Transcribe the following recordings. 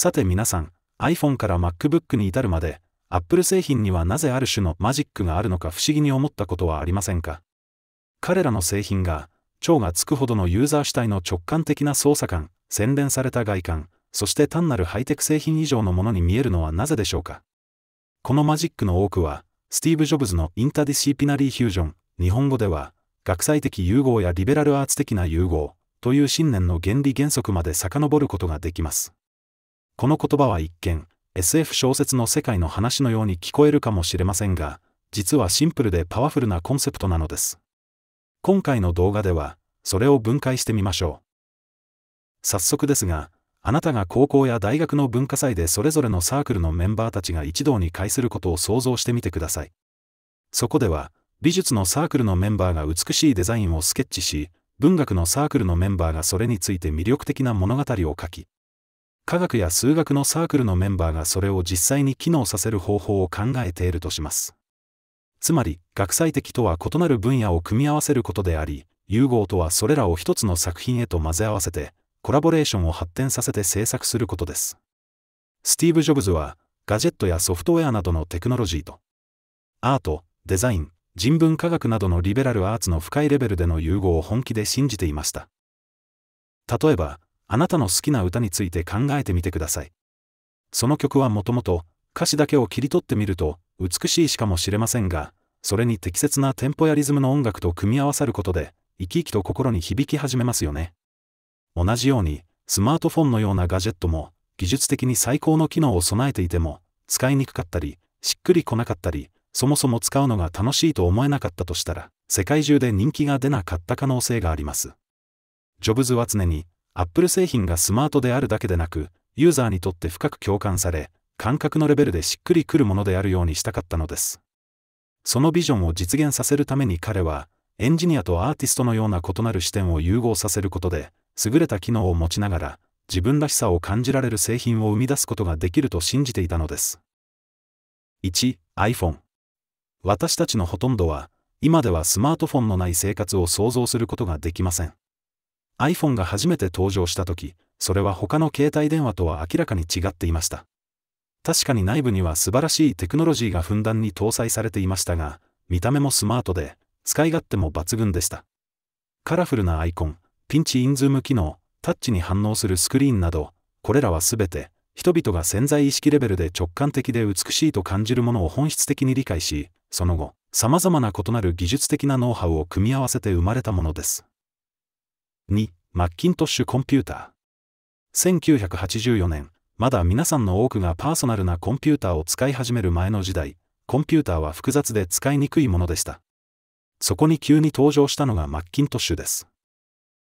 さて皆さん、iPhone から MacBook に至るまで、Apple 製品にはなぜある種のマジックがあるのか不思議に思ったことはありませんか彼らの製品が、蝶がつくほどのユーザー主体の直感的な操作感、洗練された外観、そして単なるハイテク製品以上のものに見えるのはなぜでしょうかこのマジックの多くは、スティーブ・ジョブズのインタディシーピナリー・ヒュージョン、日本語では、学際的融合やリベラルアーツ的な融合、という信念の原理原則まで遡ることができます。この言葉は一見、SF 小説の世界の話のように聞こえるかもしれませんが、実はシンプルでパワフルなコンセプトなのです。今回の動画では、それを分解してみましょう。早速ですが、あなたが高校や大学の文化祭でそれぞれのサークルのメンバーたちが一堂に会することを想像してみてください。そこでは、美術のサークルのメンバーが美しいデザインをスケッチし、文学のサークルのメンバーがそれについて魅力的な物語を書き、科学や数学のサークルのメンバーがそれを実際に機能させる方法を考えているとします。つまり、学際的とは異なる分野を組み合わせることであり、融合とはそれらを一つの作品へと混ぜ合わせて、コラボレーションを発展させて制作することです。スティーブ・ジョブズは、ガジェットやソフトウェアなどのテクノロジーと、アート、デザイン、人文科学などのリベラルアーツの深いレベルでの融合を本気で信じていました。例えば、あなたの好きな歌について考えてみてください。その曲はもともと、歌詞だけを切り取ってみると、美しいしかもしれませんが、それに適切なテンポやリズムの音楽と組み合わさることで、生き生きと心に響き始めますよね。同じように、スマートフォンのようなガジェットも、技術的に最高の機能を備えていても、使いにくかったり、しっくりこなかったり、そもそも使うのが楽しいと思えなかったとしたら、世界中で人気が出なかった可能性があります。ジョブズは常に、Apple 製品がスマートであるだけでなく、ユーザーにとって深く共感され、感覚のレベルでしっくりくるものであるようにしたかったのです。そのビジョンを実現させるために彼は、エンジニアとアーティストのような異なる視点を融合させることで、優れた機能を持ちながら、自分らしさを感じられる製品を生み出すことができると信じていたのです。1. iPhone 私たちのほとんどは、今ではスマートフォンのない生活を想像することができません。iPhone が初めて登場した時、それは他の携帯電話とは明らかに違っていました。確かに内部には素晴らしいテクノロジーがふんだんに搭載されていましたが、見た目もスマートで、使い勝手も抜群でした。カラフルなアイコン、ピンチインズーム機能、タッチに反応するスクリーンなど、これらは全て、人々が潜在意識レベルで直感的で美しいと感じるものを本質的に理解し、その後、様々な異なる技術的なノウハウを組み合わせて生まれたものです。2、マッキントッシュコンピューター。1984年、まだ皆さんの多くがパーソナルなコンピューターを使い始める前の時代、コンピューターは複雑で使いにくいものでした。そこに急に登場したのがマッキントッシュです。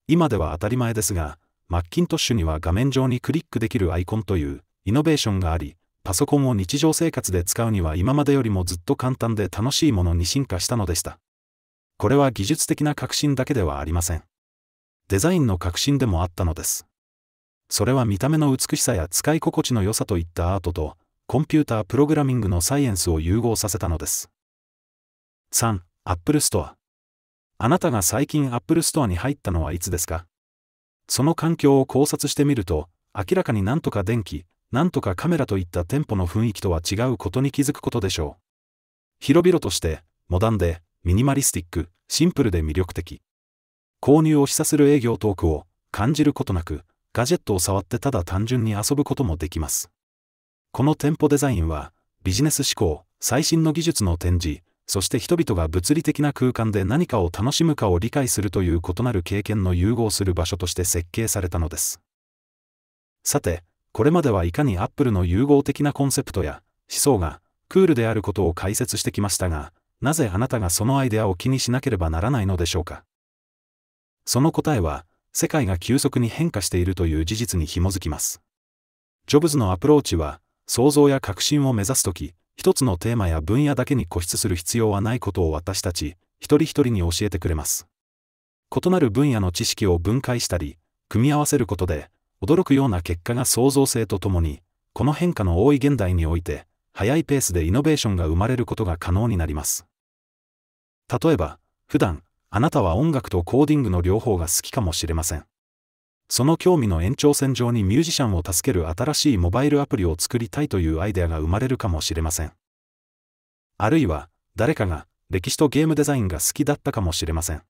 今では当たり前ですが、マッキントッシュには画面上にクリックできるアイコンというイノベーションがあり、パソコンを日常生活で使うには今までよりもずっと簡単で楽しいものに進化したのでした。これは技術的な革新だけではありません。デザインの革新でもあったのです。それは見た目の美しさや使い心地の良さといったアートと、コンピュータープログラミングのサイエンスを融合させたのです。3. Apple Store あなたが最近 Apple Store に入ったのはいつですかその環境を考察してみると、明らかになんとか電気、なんとかカメラといった店舗の雰囲気とは違うことに気づくことでしょう。広々として、モダンで、ミニマリスティック、シンプルで魅力的。購入を示唆する営業トークを感じることなく、ガジェットを触ってただ単純に遊ぶこともできます。この店舗デザインは、ビジネス思考、最新の技術の展示、そして人々が物理的な空間で何かを楽しむかを理解するという異なる経験の融合する場所として設計されたのです。さて、これまではいかにアップルの融合的なコンセプトや思想がクールであることを解説してきましたが、なぜあなたがそのアイデアを気にしなければならないのでしょうか。その答えは、世界が急速に変化しているという事実に紐づきます。ジョブズのアプローチは、創造や革新を目指すとき、一つのテーマや分野だけに固執する必要はないことを私たち、一人一人に教えてくれます。異なる分野の知識を分解したり、組み合わせることで、驚くような結果が創造性とともに、この変化の多い現代において、速いペースでイノベーションが生まれることが可能になります。例えば、普段、あなたは音楽とコーディングの両方が好きかもしれません。その興味の延長線上にミュージシャンを助ける新しいモバイルアプリを作りたいというアイデアが生まれるかもしれません。あるいは、誰かが歴史とゲームデザインが好きだったかもしれません。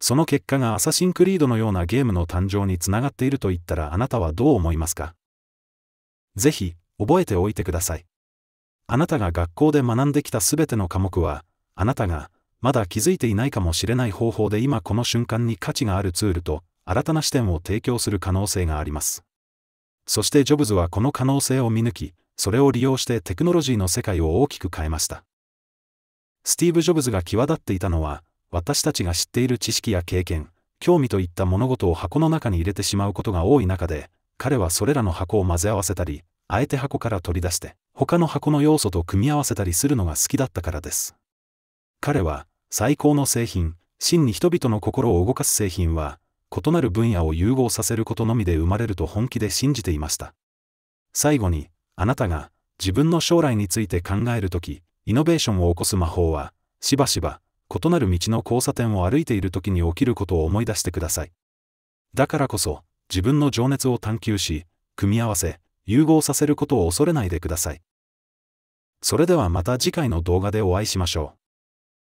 その結果がアサシンクリードのようなゲームの誕生につながっていると言ったらあなたはどう思いますかぜひ、覚えておいてください。あなたが学校で学んできたすべての科目は、あなたがまだ気づいていないかもしれない方法で今この瞬間に価値があるツールと、新たな視点を提供する可能性があります。そしてジョブズはこの可能性を見抜き、それを利用してテクノロジーの世界を大きく変えました。スティーブ・ジョブズが際立っていたのは、私たちが知っている知識や経験、興味といった物事を箱の中に入れてしまうことが多い中で、彼はそれらの箱を混ぜ合わせたり、あえて箱から取り出して、他の箱の要素と組み合わせたりするのが好きだったからです。彼は、最高の製品、真に人々の心を動かす製品は、異なる分野を融合させることのみで生まれると本気で信じていました。最後に、あなたが自分の将来について考えるとき、イノベーションを起こす魔法は、しばしば、異なる道の交差点を歩いているときに起きることを思い出してください。だからこそ、自分の情熱を探求し、組み合わせ、融合させることを恐れないでください。それではまた次回の動画でお会いしましょう。